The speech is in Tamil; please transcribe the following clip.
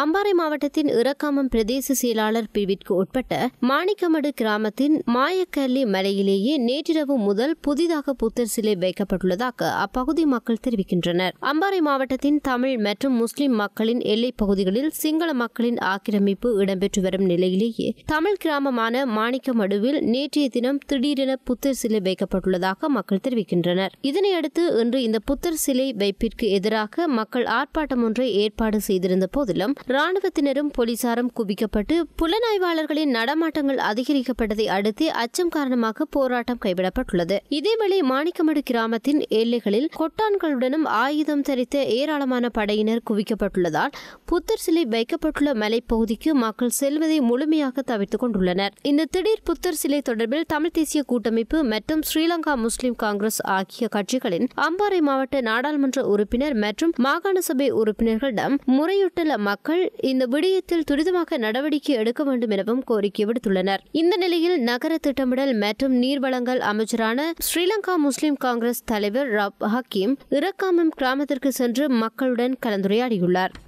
அம்பாறை மாவட்டத்தின் இறக்காமம் பிரதேச செயலாளர் பிரிவிற்கு உட்பட்ட மாணிக்கமடு கிராமத்தின் மாயக்கல்லி மலையிலேயே நேற்றிரவு முதல் புதிதாக புத்தர் சிலை வைக்கப்பட்டுள்ளதாக அப்பகுதி மக்கள் தெரிவிக்கின்றனர் அம்பாறை மாவட்டத்தின் தமிழ் மற்றும் முஸ்லிம் மக்களின் எல்லைப் பகுதிகளில் சிங்கள மக்களின் ஆக்கிரமிப்பு இடம்பெற்று வரும் நிலையிலேயே தமிழ் கிராமமான மாணிக்கமடுவில் நேற்றைய தினம் திடீரென புத்தர் சிலை வைக்கப்பட்டுள்ளதாக மக்கள் தெரிவிக்கின்றனர் இதனையடுத்து இன்று இந்த புத்தர் சிலை வைப்பிற்கு எதிராக மக்கள் ஆர்ப்பாட்டம் ஒன்றை ஏற்பாடு செய்திருந்த போதிலும் ராணுவத்தினரும் போலீசாரும் குவிக்கப்பட்டு புலனாய்வாளர்களின் நடமாட்டங்கள் அதிகரிக்கப்பட்டதை அடுத்து அச்சம் காரணமாக போராட்டம் கைவிடப்பட்டுள்ளது இதேவேளை மாணிக்கமடு கிராமத்தின் எல்லைகளில் கொட்டான்களுடனும் ஆயுதம் தரித்த ஏராளமான படையினர் குவிக்கப்பட்டுள்ளதால் புத்தர் சிலை வைக்கப்பட்டுள்ள மலைப்பகுதிக்கு மக்கள் செல்வதை முழுமையாக தவிர்த்துக் கொண்டுள்ளனர் இந்த திடீர் புத்தர் சிலை தொடர்பில் தமிழ் தேசிய கூட்டமைப்பு மற்றும் ஸ்ரீலங்கா முஸ்லிம் காங்கிரஸ் ஆகிய கட்சிகளின் அம்பாறை மாவட்ட நாடாளுமன்ற உறுப்பினர் மற்றும் மாகாண சபை உறுப்பினர்களிடம் முறையிட்டுள்ள மக்கள் பொதுமக்கள் இந்த விடயத்தில் துரிதமாக நடவடிக்கை எடுக்க வேண்டும் எனவும் கோரிக்கை விடுத்துள்ளனர் இந்த நிலையில் நகர திட்டமிடல் மற்றும் நீர்வளங்கள் அமைச்சரான ஸ்ரீலங்கா முஸ்லிம் காங்கிரஸ் தலைவர் ரப் ஹக்கீம் இரக்காமம் கிராமத்திற்கு சென்று மக்களுடன் கலந்துரையாடியுள்ளார்